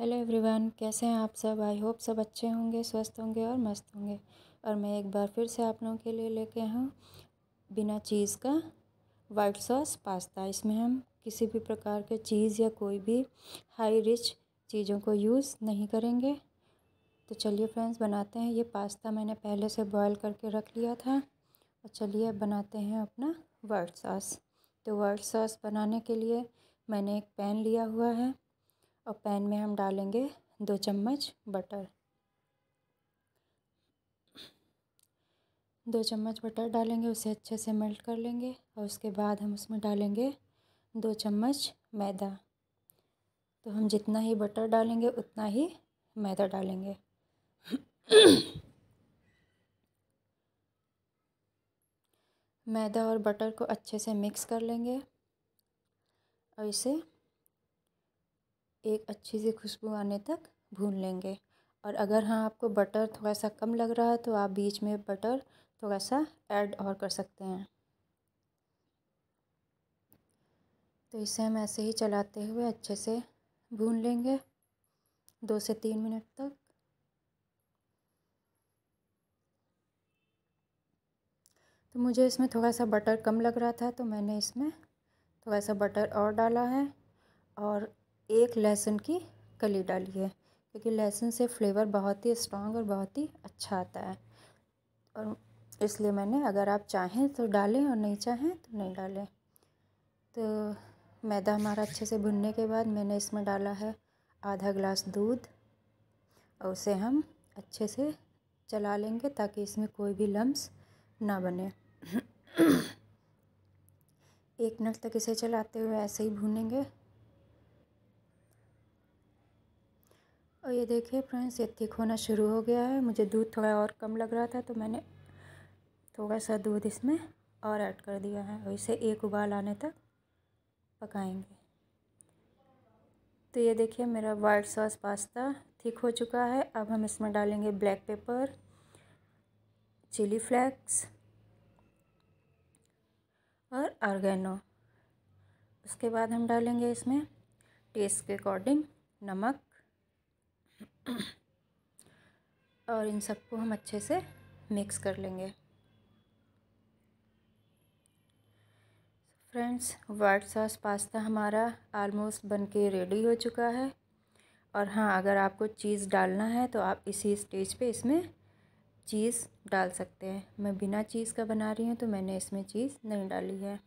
hello everyone कैसे हैं आप सब आई होप सब अच्छे होंगे स्वस्थ होंगे और मस्त होंगे और मैं एक बार फिर से आप लोगों के लिए लेके हूँ बिना चीज़ का वाइट सॉस पास्ता इसमें हम किसी भी प्रकार के चीज़ या कोई भी हाई रिच चीज़ों को यूज़ नहीं करेंगे तो चलिए फ्रेंड्स बनाते हैं ये पास्ता मैंने पहले से बॉयल करके रख लिया था और चलिए अब बनाते हैं अपना वाइट सॉस तो वाइट सॉस बनाने के लिए मैंने एक पैन लिया हुआ है और पैन में हम डालेंगे दो चम्मच बटर दो चम्मच बटर डालेंगे उसे अच्छे से मेल्ट कर लेंगे और उसके बाद हम उसमें डालेंगे दो चम्मच मैदा तो हम जितना ही बटर डालेंगे उतना ही मैदा डालेंगे मैदा और बटर को अच्छे से मिक्स कर लेंगे और इसे एक अच्छी सी खुशबू आने तक भून लेंगे और अगर हाँ आपको बटर थोड़ा सा कम लग रहा है तो आप बीच में बटर थोड़ा सा ऐड और कर सकते हैं तो इसे हम ऐसे ही चलाते हुए अच्छे से भून लेंगे दो से तीन मिनट तक तो मुझे इसमें थोड़ा सा बटर कम लग रहा था तो मैंने इसमें थोड़ा सा बटर और डाला है और एक लहसुन की कली डाली है क्योंकि लहसुन से फ्लेवर बहुत ही स्ट्रॉन्ग और बहुत ही अच्छा आता है और इसलिए मैंने अगर आप चाहें तो डालें और नहीं चाहें तो नहीं डालें तो मैदा हमारा अच्छे से भुनने के बाद मैंने इसमें डाला है आधा ग्लास दूध और उसे हम अच्छे से चला लेंगे ताकि इसमें कोई भी लम्स ना बने एक मिनट तक इसे चलाते हुए ऐसे ही भूनेंगे और ये देखिए फ्रेंड्स ये थिक होना शुरू हो गया है मुझे दूध थोड़ा और कम लग रहा था तो मैंने थोड़ा सा दूध इसमें और ऐड कर दिया है और इसे एक उबाल आने तक पकाएंगे तो ये देखिए मेरा वाइट सॉस पास्ता थिक हो चुका है अब हम इसमें डालेंगे ब्लैक पेपर चिली फ्लेक्स और ऑर्गेनो उसके बाद हम डालेंगे इसमें टेस्ट के अकॉर्डिंग नमक और इन सबको हम अच्छे से मिक्स कर लेंगे फ्रेंड्स वाइट सॉस पास्ता हमारा आलमोस्ट बन के रेडी हो चुका है और हाँ अगर आपको चीज़ डालना है तो आप इसी स्टेज पे इसमें चीज़ डाल सकते हैं मैं बिना चीज़ का बना रही हूँ तो मैंने इसमें चीज़ नहीं डाली है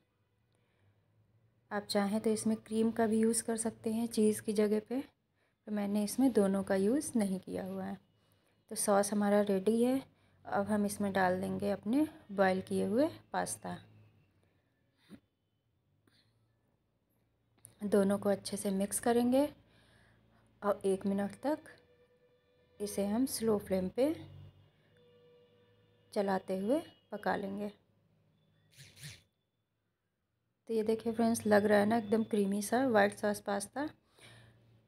आप चाहें तो इसमें क्रीम का भी यूज़ कर सकते हैं चीज़ की जगह पे तो मैंने इसमें दोनों का यूज़ नहीं किया हुआ है तो सॉस हमारा रेडी है अब हम इसमें डाल देंगे अपने बॉयल किए हुए पास्ता दोनों को अच्छे से मिक्स करेंगे और एक मिनट तक इसे हम स्लो फ्लेम पे चलाते हुए पका लेंगे तो ये देखिए फ्रेंड्स लग रहा है ना एकदम क्रीमी सा वाइट सॉस पास्ता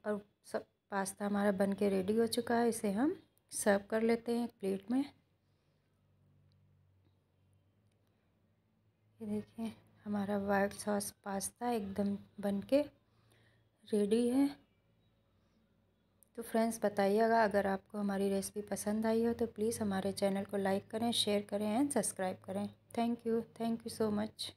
और सब पास्ता हमारा बन के रेडी हो चुका है इसे हम सर्व कर लेते हैं प्लेट में ये देखिए हमारा वाइट सॉस पास्ता एकदम बन के रेडी है तो फ्रेंड्स बताइएगा अगर आपको हमारी रेसिपी पसंद आई हो तो प्लीज़ हमारे चैनल को लाइक करें शेयर करें एंड सब्सक्राइब करें thank you thank you so much